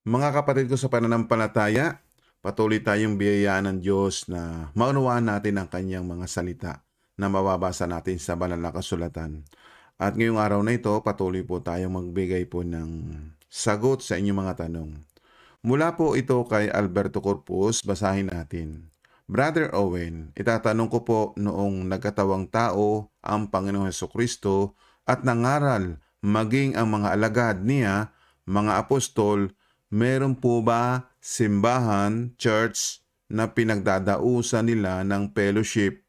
Mga kapatid ko sa pananampalataya, patuloy tayong biyayaan ng Diyos na maunawaan natin ang kanyang mga salita na mababasa natin sa banal na kasulatan. At ngayong araw na ito, patuloy po tayong magbigay po ng sagot sa inyong mga tanong. Mula po ito kay Alberto Corpus, basahin natin. Brother Owen, itatanong ko po noong nagkatawang tao ang Panginoong Heso Kristo at nangaral maging ang mga alagad niya, mga apostol, meron po ba simbahan, church, na pinagdadausa nila ng fellowship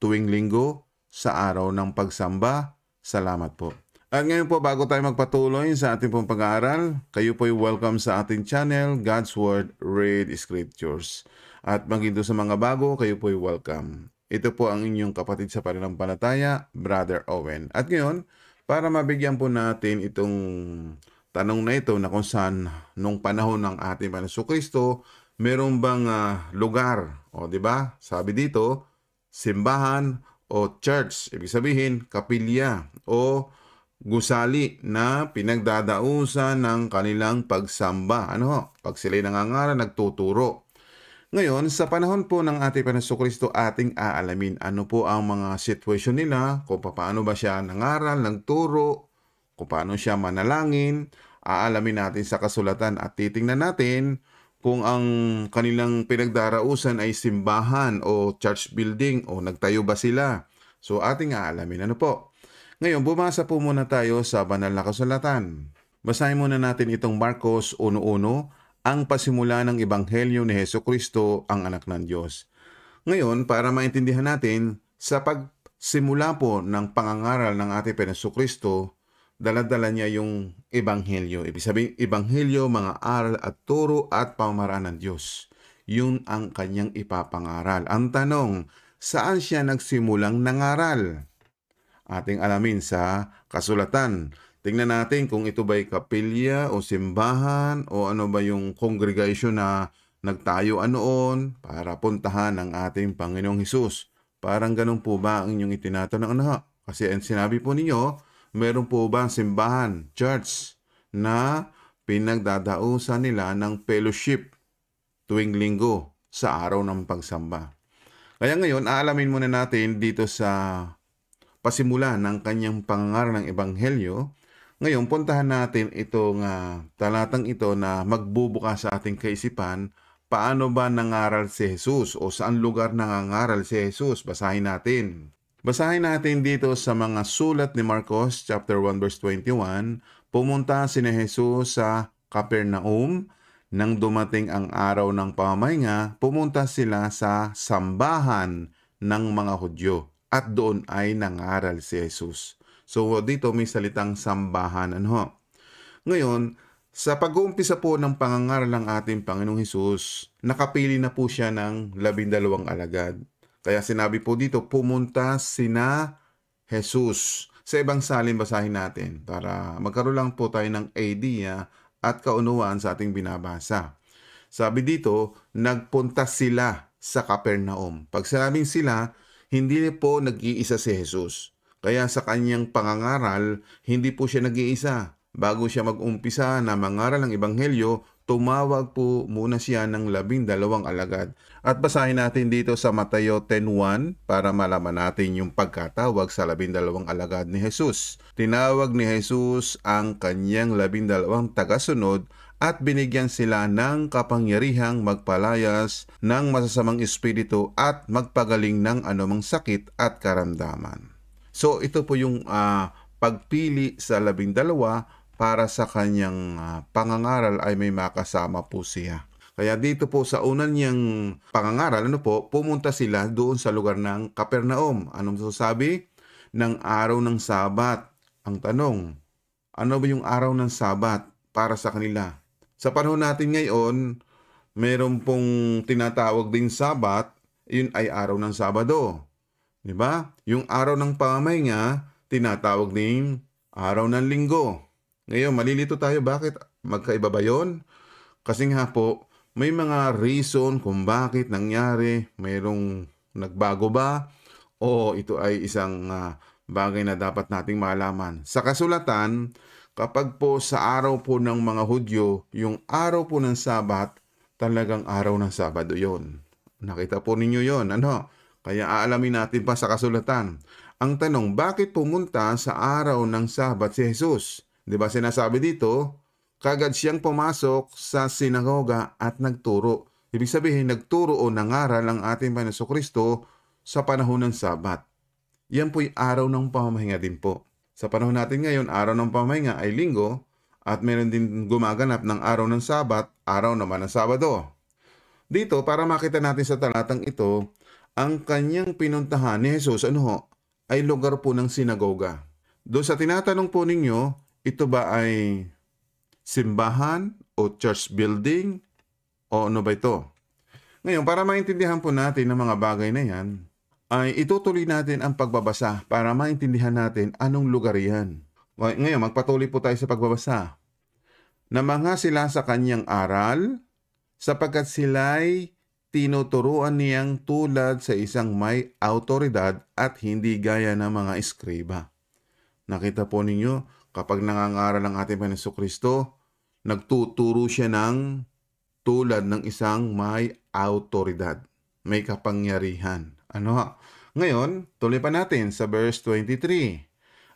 tuwing linggo sa araw ng pagsamba? Salamat po. At ngayon po, bago tayo magpatuloy sa ating pong pag-aaral, kayo po ay welcome sa ating channel, God's Word, Read Scriptures. At maging doon sa mga bago, kayo po ay welcome. Ito po ang inyong kapatid sa pananampalataya, Brother Owen. At ngayon, para mabigyan po natin itong tanong na ito na kung saan nung panahon ng ating Panginoon Kristo, meron bang uh, lugar, o di ba? Sabi dito, simbahan o church, ibig sabihin kapilya o gusali na pinagdadausan ng kanilang pagsamba. Ano ho? Pag sila'y nangangaral, nagtuturo. Ngayon, sa panahon po ng ating Panginoon Kristo, ating aalamin ano po ang mga sitwasyon nila, kung paano ba siya nangaral, nagturo, kung paano siya manalangin, aalamin natin sa kasulatan at titingnan natin kung ang kanilang pinagdarausan ay simbahan o church building o nagtayo ba sila. So ating aalamin ano po. Ngayon, bumasa po muna tayo sa banal na kasulatan. Basahin muna natin itong Marcos 1.1, ang pasimula ng Ebanghelyo ni Heso Kristo, ang anak ng Diyos. Ngayon, para maintindihan natin, sa pagsimula po ng pangangaral ng ating Pinaso Kristo, daladala niya yung ebanghelyo. Ibig sabihin, ebanghelyo, mga aral at turo at pamamaraan ng Diyos. Yun ang kanyang ipapangaral. Ang tanong, saan siya nagsimulang nangaral? Ating alamin sa kasulatan. Tingnan natin kung ito ba'y kapilya o simbahan o ano ba yung congregation na nagtayo noon para puntahan ng ating Panginoong Hesus. Parang ganun po ba ang inyong itinatanong na? Kasi ang sinabi po ninyo, meron po ba simbahan, church, na pinagdadausan nila ng fellowship tuwing linggo sa araw ng pagsamba. Kaya ngayon, aalamin muna natin dito sa pasimula ng kanyang pangangaral ng Ebanghelyo. Ngayon, puntahan natin itong uh, talatang ito na magbubuka sa ating kaisipan paano ba nangaral si Jesus o saan lugar nangaral si Jesus. Basahin natin. Basahin natin dito sa mga sulat ni Marcos chapter 1 verse 21. Pumunta si ni Jesus sa Capernaum. Nang dumating ang araw ng pamahinga, pumunta sila sa sambahan ng mga Hudyo at doon ay nangaral si Jesus. So dito may salitang sambahan. Ano? Ngayon, sa pag-uumpisa po ng pangangaral ng ating Panginoong Hesus, nakapili na po siya ng labindalawang alagad. Kaya sinabi po dito, pumunta sina Jesus. Sa ibang salin, basahin natin para magkaroon lang po tayo ng idea at kaunuan sa ating binabasa. Sabi dito, nagpunta sila sa Capernaum. Pag sinabing sila, hindi po nag-iisa si Jesus. Kaya sa kanyang pangangaral, hindi po siya nag-iisa. Bago siya mag-umpisa na mangaral ang Ebanghelyo, tumawag po muna siya ng labing dalawang alagad. At basahin natin dito sa Mateo 10.1 para malaman natin yung pagkatawag sa labing dalawang alagad ni Jesus. Tinawag ni Jesus ang kanyang labing dalawang tagasunod at binigyan sila ng kapangyarihang magpalayas ng masasamang espiritu at magpagaling ng anumang sakit at karamdaman. So ito po yung uh, pagpili sa labing dalawa para sa kanyang uh, pangangaral ay may makasama po siya. Kaya dito po sa unan niyang pangangaral, ano po, pumunta sila doon sa lugar ng Kapernaum. Anong sasabi? Ng araw ng Sabat. Ang tanong, ano ba yung araw ng Sabat para sa kanila? Sa panahon natin ngayon, meron pong tinatawag din Sabat, yun ay araw ng Sabado. Di ba? Yung araw ng pamay nga, tinatawag din araw ng linggo. Ngayon, malilito tayo bakit magkaiba ba yun? Kasi nga po, may mga reason kung bakit nangyari, mayroong nagbago ba, o ito ay isang uh, bagay na dapat nating malaman. Sa kasulatan, kapag po sa araw po ng mga Hudyo, yung araw po ng Sabat, talagang araw ng Sabado yon. Nakita po ninyo yon, ano? Kaya aalamin natin pa sa kasulatan. Ang tanong, bakit pumunta sa araw ng Sabat si Jesus? 'Di ba sinasabi dito, kagad siyang pumasok sa sinagoga at nagturo. Ibig sabihin, nagturo o nangaral ang ating Panginoon Kristo sa panahon ng Sabat. Yan po'y araw ng pamahinga din po. Sa panahon natin ngayon, araw ng pamahinga ay linggo at meron din gumaganap ng araw ng Sabat, araw naman ng Sabado. Dito, para makita natin sa talatang ito, ang kanyang pinuntahan ni Jesus ano ho, ay lugar po ng sinagoga. Doon sa tinatanong po ninyo, ito ba ay simbahan o church building o ano ba ito? Ngayon, para maintindihan po natin ang mga bagay na yan, ay itutuloy natin ang pagbabasa para maintindihan natin anong lugar yan. Ngayon, magpatuloy po tayo sa pagbabasa. Na mga sila sa kanyang aral, sapagkat sila'y tinuturuan niyang tulad sa isang may autoridad at hindi gaya ng mga eskriba. Nakita po ninyo kapag nangangaral ang ating Panginoon Kristo, nagtuturo siya ng tulad ng isang may autoridad, may kapangyarihan. Ano? Ngayon, tuloy pa natin sa verse 23.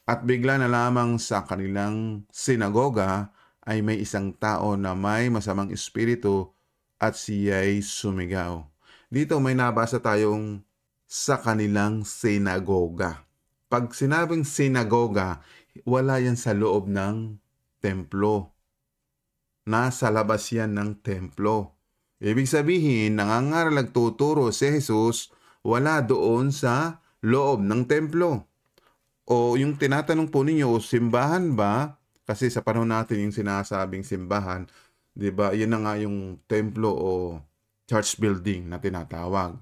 At bigla na lamang sa kanilang sinagoga ay may isang tao na may masamang espiritu at siya'y sumigaw. Dito may nabasa tayong sa kanilang sinagoga. Pag sinabing sinagoga, wala yan sa loob ng templo. Nasa labas yan ng templo. Ibig sabihin, nangangaral nagtuturo si Jesus wala doon sa loob ng templo. O yung tinatanong po ninyo, simbahan ba? Kasi sa panahon natin yung sinasabing simbahan, 'di ba? yun na nga yung templo o church building na tinatawag.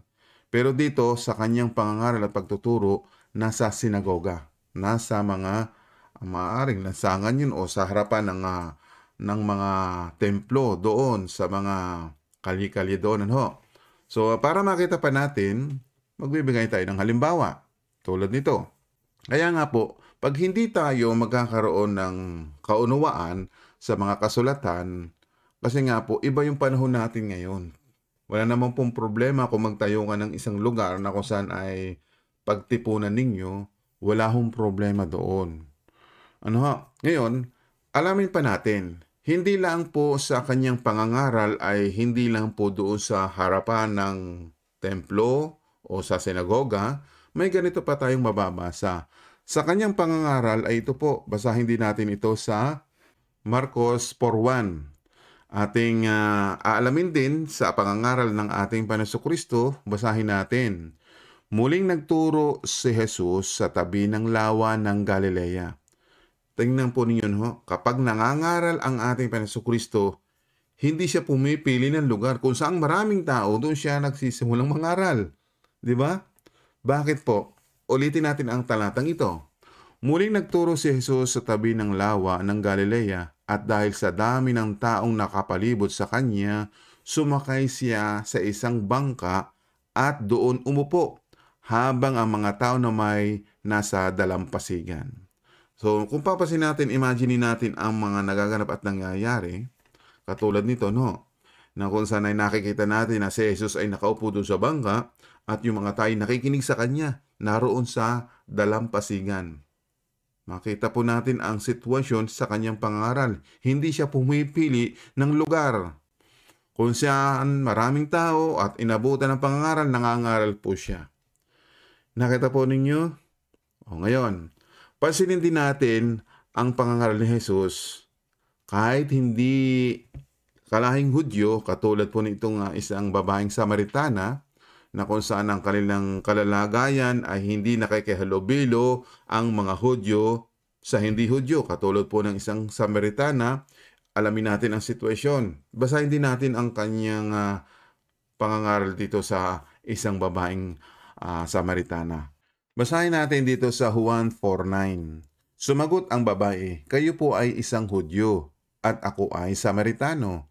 Pero dito sa kanyang pangangaral at pagtuturo, nasa sinagoga, nasa mga Maaring lansangan yun o sa harapan ng, uh, ng mga templo doon sa mga kali-kali doon. Ano? So para makita pa natin, magbibigay tayo ng halimbawa tulad nito. Kaya nga po, pag hindi tayo magkakaroon ng kaunawaan sa mga kasulatan, kasi nga po, iba yung panahon natin ngayon. Wala naman pong problema kung magtayo ka ng isang lugar na kung saan ay pagtipunan ninyo, wala hong problema doon. Ano ho? Ngayon, alamin pa natin. Hindi lang po sa kanyang pangangaral ay hindi lang po doon sa harapan ng templo o sa sinagoga, may ganito pa tayong mababasa. Sa kanyang pangangaral ay ito po, basahin din natin ito sa Marcos 4.1. Ating uh, aalamin din sa pangangaral ng ating Panaso Kristo, basahin natin. Muling nagturo si Jesus sa tabi ng lawa ng Galilea. Tingnan po ninyo ho, kapag nangangaral ang ating Panginoon Kristo, hindi siya pumipili ng lugar kung saan maraming tao, doon siya nagsisimulang mangaral. Di ba? Bakit po? Ulitin natin ang talatang ito. Muling nagturo si Jesus sa tabi ng lawa ng Galilea at dahil sa dami ng taong nakapalibot sa kanya, sumakay siya sa isang bangka at doon umupo habang ang mga tao na may nasa dalampasigan. So, kung papasin natin, imagine natin ang mga nagaganap at nangyayari, katulad nito, no? Na kung saan ay nakikita natin na si Jesus ay nakaupo doon sa bangka at yung mga tayo nakikinig sa kanya naroon sa dalampasigan. Makita po natin ang sitwasyon sa kanyang pangaral. Hindi siya pumipili ng lugar kung saan maraming tao at inabutan ng pangangaral, nangangaral po siya. Nakita po ninyo? O ngayon, Pansinin din natin ang pangangaral ni Jesus kahit hindi kalahing Hudyo, katulad po nitong ah, isang babaeng Samaritana, na kung saan ang kanilang kalalagayan ay hindi nakikihalobilo ang mga Hudyo sa hindi Hudyo, katulad po ng isang Samaritana, alamin natin ang sitwasyon. Basahin din natin ang kanyang uh, pangangaral dito sa isang babaeng uh, Samaritana. Basahin natin dito sa Juan 4.9. Sumagot ang babae, kayo po ay isang Hudyo at ako ay Samaritano.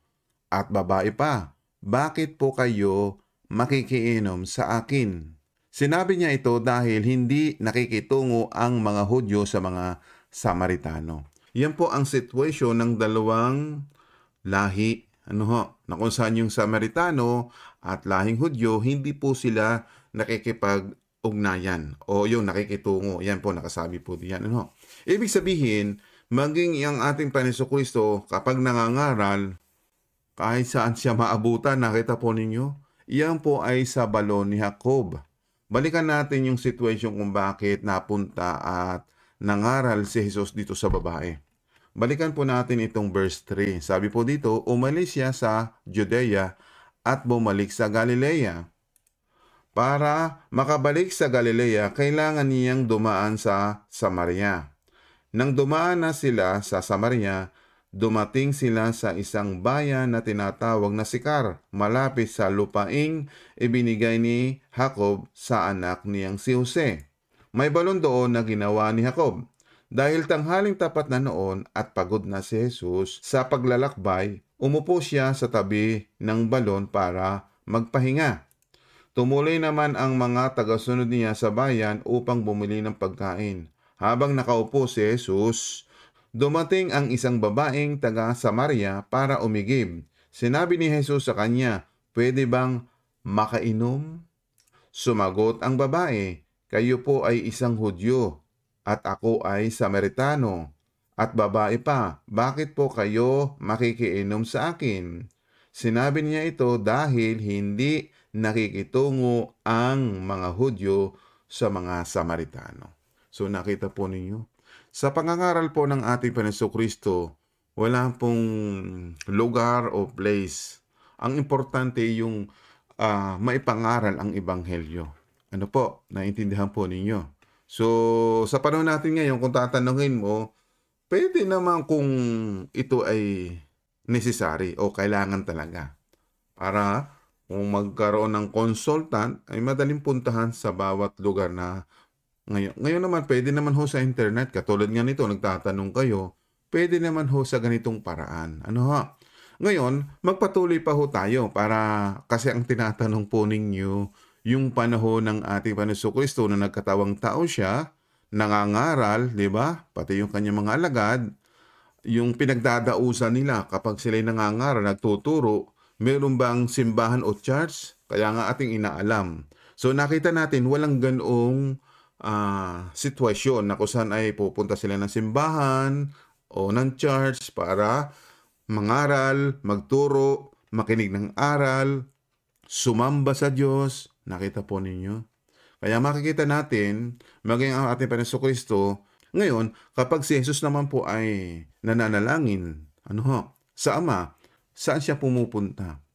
At babae pa, bakit po kayo makikiinom sa akin? Sinabi niya ito dahil hindi nakikitungo ang mga Hudyo sa mga Samaritano. Yan po ang sitwasyon ng dalawang lahi ano ho, na kung saan yung Samaritano at lahing Hudyo, hindi po sila nakikipag ugnayan o yung nakikitungo. Yan po, nakasabi po diyan. Ano? Ibig sabihin, maging yung ating Panginoon Kristo kapag nangangaral, kahit saan siya maabutan, nakita po ninyo, iyan po ay sa balon ni Jacob. Balikan natin yung sitwasyon kung bakit napunta at nangaral si Jesus dito sa babae. Balikan po natin itong verse 3. Sabi po dito, umalis siya sa Judea at bumalik sa Galilea para makabalik sa Galilea, kailangan niyang dumaan sa Samaria. Nang dumaan na sila sa Samaria, dumating sila sa isang bayan na tinatawag na Sikar, malapit sa lupaing ibinigay ni Jacob sa anak niyang si Jose. May balon doon na ginawa ni Jacob. Dahil tanghaling tapat na noon at pagod na si Jesus sa paglalakbay, umupo siya sa tabi ng balon para magpahinga. Tumuloy naman ang mga tagasunod niya sa bayan upang bumili ng pagkain. Habang nakaupo si Jesus, dumating ang isang babaeng taga Samaria para umigib. Sinabi ni Jesus sa kanya, pwede bang makainom? Sumagot ang babae, kayo po ay isang Hudyo at ako ay Samaritano. At babae pa, bakit po kayo makikiinom sa akin? Sinabi niya ito dahil hindi nakikitungo ang mga Hudyo sa mga Samaritano. So nakita po ninyo, sa pangangaral po ng ating Panginoon Kristo, wala pong lugar o place. Ang importante yung uh, maipangaral ang ebanghelyo. Ano po, naintindihan po ninyo. So, sa panahon natin ngayon, kung tatanungin mo, pwede naman kung ito ay necessary o kailangan talaga para kung magkaroon ng consultant ay madaling puntahan sa bawat lugar na ngayon. Ngayon naman, pwede naman ho sa internet, katulad nga nito, nagtatanong kayo, pwede naman ho sa ganitong paraan. Ano ha? Ngayon, magpatuloy pa ho tayo para kasi ang tinatanong po ninyo, yung panahon ng ating Panuso Kristo na nagkatawang tao siya, nangangaral, di ba? Pati yung kanyang mga alagad, yung pinagdadausan nila kapag sila'y nangangaral, nagtuturo, meron bang simbahan o church? Kaya nga ating inaalam. So nakita natin walang ganoong uh, sitwasyon na kung saan ay pupunta sila ng simbahan o ng church para mangaral, magturo, makinig ng aral, sumamba sa Diyos. Nakita po ninyo? Kaya makikita natin, maging ang ating Panginoon Kristo, ngayon, kapag si Jesus naman po ay nananalangin, ano ho, sa Ama, saan siya pumupunta.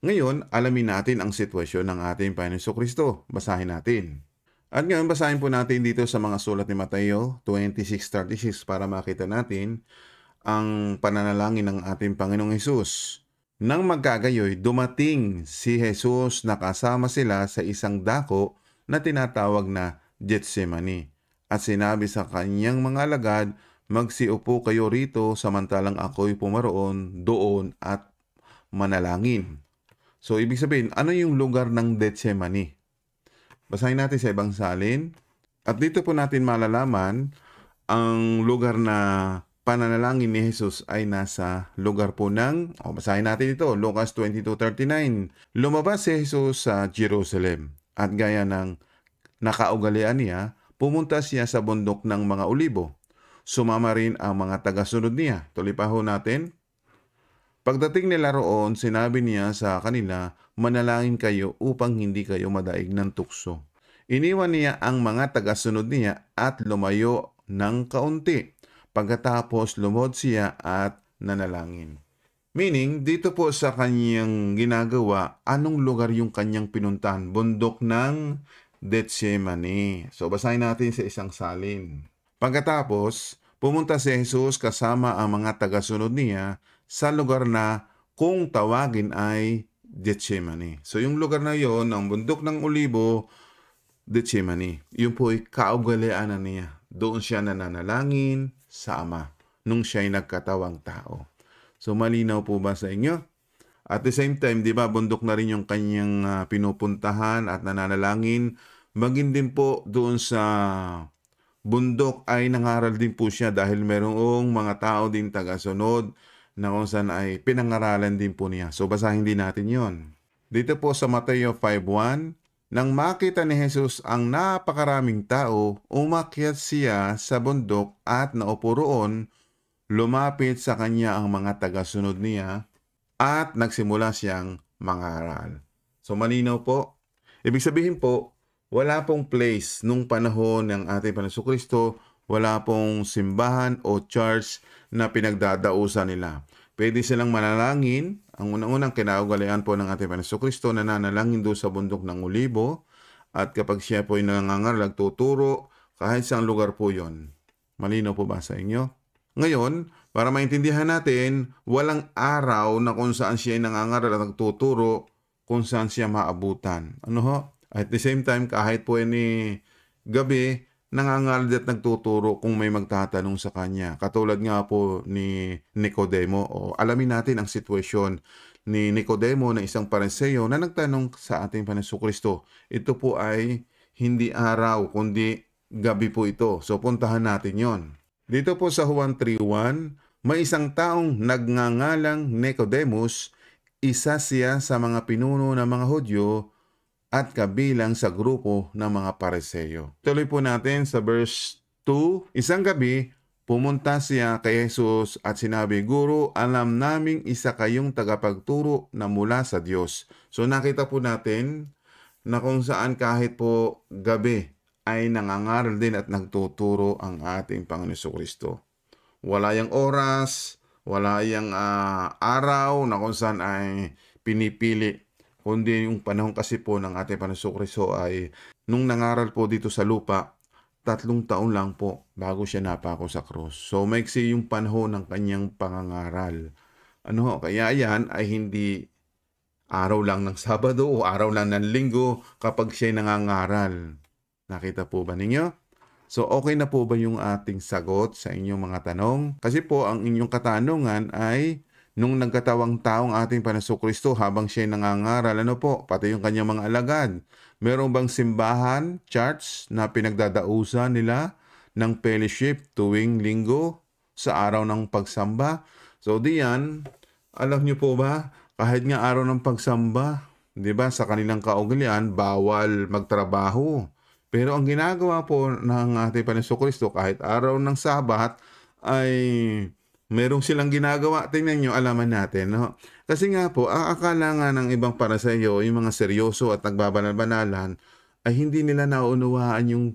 Ngayon, alamin natin ang sitwasyon ng ating Panginoon Kristo. Basahin natin. At ngayon, basahin po natin dito sa mga sulat ni Mateo 26.36 para makita natin ang pananalangin ng ating Panginoong Hesus. Nang magkagayoy, dumating si Jesus na kasama sila sa isang dako na tinatawag na Gethsemane at sinabi sa kanyang mga alagad, magsiupo kayo rito samantalang ako'y pumaroon doon at manalangin. So, ibig sabihin, ano yung lugar ng Gethsemane? Basahin natin sa ibang salin. At dito po natin malalaman ang lugar na pananalangin ni Jesus ay nasa lugar po ng, o oh, basahin natin ito, Lucas 22.39. Lumabas si Jesus sa Jerusalem at gaya ng nakaugalian niya, pumunta siya sa bundok ng mga ulibo sumama rin ang mga tagasunod niya. Tuloy pa ho natin. Pagdating nila roon, sinabi niya sa kanila, manalangin kayo upang hindi kayo madaig ng tukso. Iniwan niya ang mga tagasunod niya at lumayo ng kaunti. Pagkatapos lumod siya at nanalangin. Meaning, dito po sa kanyang ginagawa, anong lugar yung kanyang pinuntahan? Bundok ng Detsemani. So, basahin natin sa isang salin. Pagkatapos, pumunta si Jesus kasama ang mga tagasunod niya sa lugar na kung tawagin ay Gethsemane. So yung lugar na yon, ang bundok ng olibo, Gethsemane. Yun po ay kaugalianan niya. Doon siya nananalangin sa Ama nung siya ay nagkatawang tao. So malinaw po ba sa inyo? At the same time, di ba, bundok na rin yung kanyang uh, pinupuntahan at nananalangin. Maging din po doon sa bundok ay nangaral din po siya dahil merong mga tao din taga-sunod na kung saan ay pinangaralan din po niya. So basahin din natin yon. Dito po sa Mateo 5.1, Nang makita ni Jesus ang napakaraming tao, umakyat siya sa bundok at naupo roon, lumapit sa kanya ang mga taga-sunod niya at nagsimula siyang mangaral. So malinaw po. Ibig sabihin po, wala pong place nung panahon ng ating Panginoon Kristo, wala pong simbahan o church na pinagdadausan nila. Pwede silang manalangin. Ang unang-unang kinaugalian po ng ating Panginoon Kristo na nanalangin doon sa bundok ng Ulibo. At kapag siya po ay nangangarag, tuturo kahit saan lugar po yon. Malinaw po ba sa inyo? Ngayon, para maintindihan natin, walang araw na kung saan siya ay nangangaral at nagtuturo kung saan siya maabutan. Ano ho? At the same time, kahit po any gabi, nangangalad at nagtuturo kung may magtatanong sa kanya. Katulad nga po ni Nicodemo. O, alamin natin ang sitwasyon ni Nicodemo na isang pareseyo na nagtanong sa ating Panaso Kristo. Ito po ay hindi araw, kundi gabi po ito. So puntahan natin yon. Dito po sa Juan 3.1, may isang taong nagngangalang Nicodemus, isa siya sa mga pinuno ng mga Hudyo at kabilang sa grupo ng mga pareseyo. Tuloy po natin sa verse 2. Isang gabi, pumunta siya kay Jesus at sinabi, Guru, alam naming isa kayong tagapagturo na mula sa Diyos. So nakita po natin na kung saan kahit po gabi ay nangangaral din at nagtuturo ang ating Panginoon Kristo. Wala yung oras, wala yung uh, araw na kung saan ay pinipili kundi yung panahon kasi po ng ating Panasukriso ay nung nangaral po dito sa lupa, tatlong taon lang po bago siya napako sa krus. So maiksi yung panahon ng kanyang pangangaral. Ano, kaya yan ay hindi araw lang ng Sabado o araw lang ng Linggo kapag siya nangangaral. Nakita po ba ninyo? So okay na po ba yung ating sagot sa inyong mga tanong? Kasi po ang inyong katanungan ay nung nagkatawang taong ating Panaso Kristo habang siya nangangaral. Ano po? Pati yung kanyang mga alagad. Meron bang simbahan, church na pinagdadausan nila ng fellowship tuwing linggo sa araw ng pagsamba? So diyan, alam niyo po ba, kahit nga araw ng pagsamba, 'di ba, sa kanilang kaugalian bawal magtrabaho. Pero ang ginagawa po ng ating Panginoon Kristo kahit araw ng Sabat ay Meron silang ginagawa. Tingnan nyo, alaman natin. No? Kasi nga po, ang akala nga ng ibang para sa iyo, yung mga seryoso at nagbabanal-banalan, ay hindi nila naunawaan yung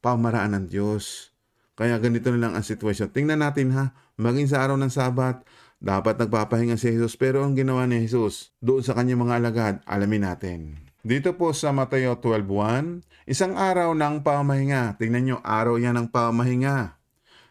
pamaraan ng Diyos. Kaya ganito na lang ang sitwasyon. Tingnan natin ha, maging sa araw ng Sabat, dapat nagpapahinga si Jesus pero ang ginawa ni Jesus doon sa kanyang mga alagad, alamin natin. Dito po sa Mateo 12.1, isang araw ng pamahinga. Tingnan nyo, araw yan ng pamahinga.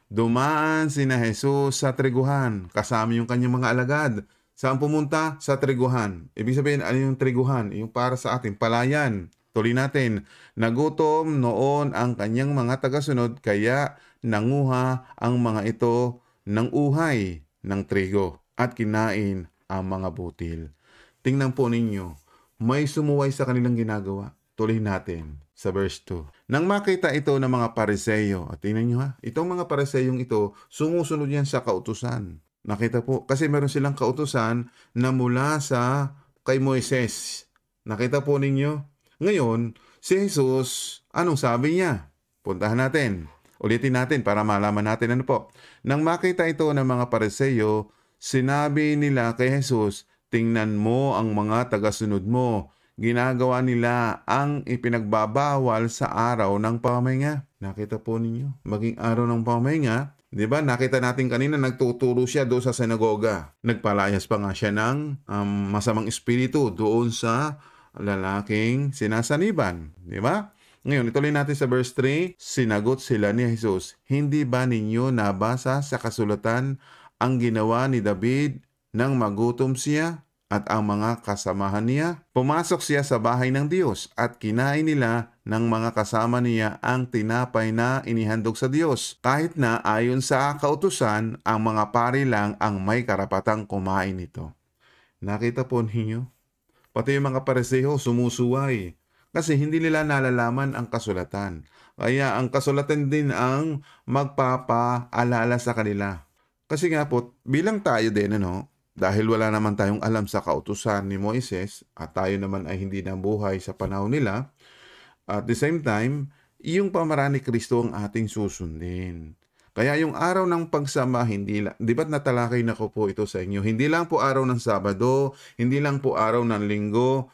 Dumaan na Jesus sa triguhan, kasama yung kanyang mga alagad. Saan pumunta? Sa triguhan. Ibig sabihin, ano yung triguhan? Yung para sa atin, palayan. Tuloy natin. Nagutom noon ang kanyang mga tagasunod, kaya nanguha ang mga ito ng uhay ng trigo at kinain ang mga butil. Tingnan po ninyo, may sumuway sa kanilang ginagawa. Tuloy natin sa verse 2. Nang makita ito ng mga pariseyo, at tingnan nyo ha, itong mga pariseyong ito, sumusunod yan sa kautusan. Nakita po, kasi meron silang kautusan na mula sa kay Moises. Nakita po ninyo? Ngayon, si Jesus, anong sabi niya? Puntahan natin. Ulitin natin para malaman natin ano po. Nang makita ito ng mga pariseyo, sinabi nila kay Jesus, tingnan mo ang mga tagasunod mo ginagawa nila ang ipinagbabawal sa araw ng pamahinga. Nakita po ninyo, maging araw ng pamahinga, 'di ba? Nakita natin kanina nagtuturo siya doon sa sinagoga. Nagpalayas pa nga siya ng um, masamang espiritu doon sa lalaking sinasaniban, 'di ba? Ngayon, ituloy natin sa verse 3. Sinagot sila ni Jesus, Hindi ba ninyo nabasa sa kasulatan ang ginawa ni David nang magutom siya at ang mga kasamahan niya. Pumasok siya sa bahay ng Diyos at kinain nila ng mga kasama niya ang tinapay na inihandog sa Diyos. Kahit na ayon sa kautusan, ang mga pari lang ang may karapatang kumain nito. Nakita po ninyo? Pati yung mga pareseho sumusuway kasi hindi nila nalalaman ang kasulatan. Kaya ang kasulatan din ang magpapaalala sa kanila. Kasi nga po, bilang tayo din, ano, dahil wala naman tayong alam sa kautusan ni Moises at tayo naman ay hindi nabuhay sa panahon nila, at the same time, yung pamaraan ni Kristo ang ating susundin. Kaya yung araw ng pagsama, hindi lang, di ba't natalakay na ko po ito sa inyo? Hindi lang po araw ng Sabado, hindi lang po araw ng Linggo,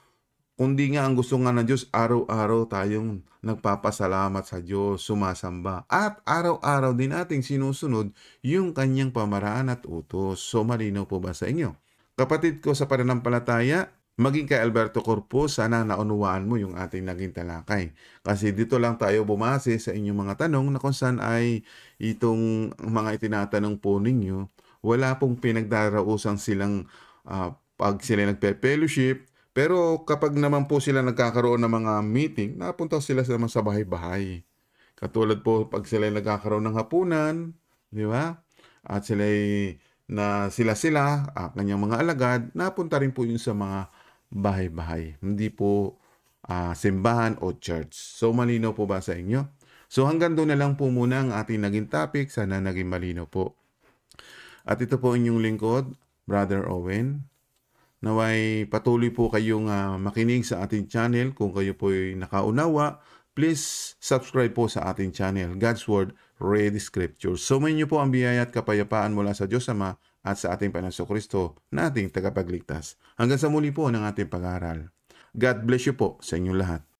Kundi nga ang gusto nga ng Diyos, araw-araw tayong nagpapasalamat sa Diyos, sumasamba. At araw-araw din nating sinusunod yung kanyang pamaraan at utos. So malinaw po ba sa inyo? Kapatid ko sa pananampalataya, maging kay Alberto Corpo, sana naunawaan mo yung ating naging talakay. Kasi dito lang tayo bumase sa inyong mga tanong na kung saan ay itong mga itinatanong po ninyo, wala pong pinagdarausang silang uh, pag sila nagpe-fellowship, pero kapag naman po sila nagkakaroon ng mga meeting, napunta sila naman sa bahay-bahay. Katulad po pag sila nagkakaroon ng hapunan, di ba? At sila na sila sila, ah, kanyang mga alagad, napunta rin po yun sa mga bahay-bahay. Hindi po ah, simbahan o church. So malino po ba sa inyo? So hanggang doon na lang po muna ang ating naging topic. Sana naging malino po. At ito po inyong lingkod, Brother Owen. Naway patuloy po kayong uh, makinig sa ating channel. Kung kayo po ay nakaunawa, please subscribe po sa ating channel, God's Word, Read Scripture. Sumayin niyo po ang biyaya at kapayapaan mula sa Diyos Ama at sa ating Panginoon Kristo na ating tagapagligtas. Hanggang sa muli po ng ating pag-aaral. God bless you po sa inyong lahat.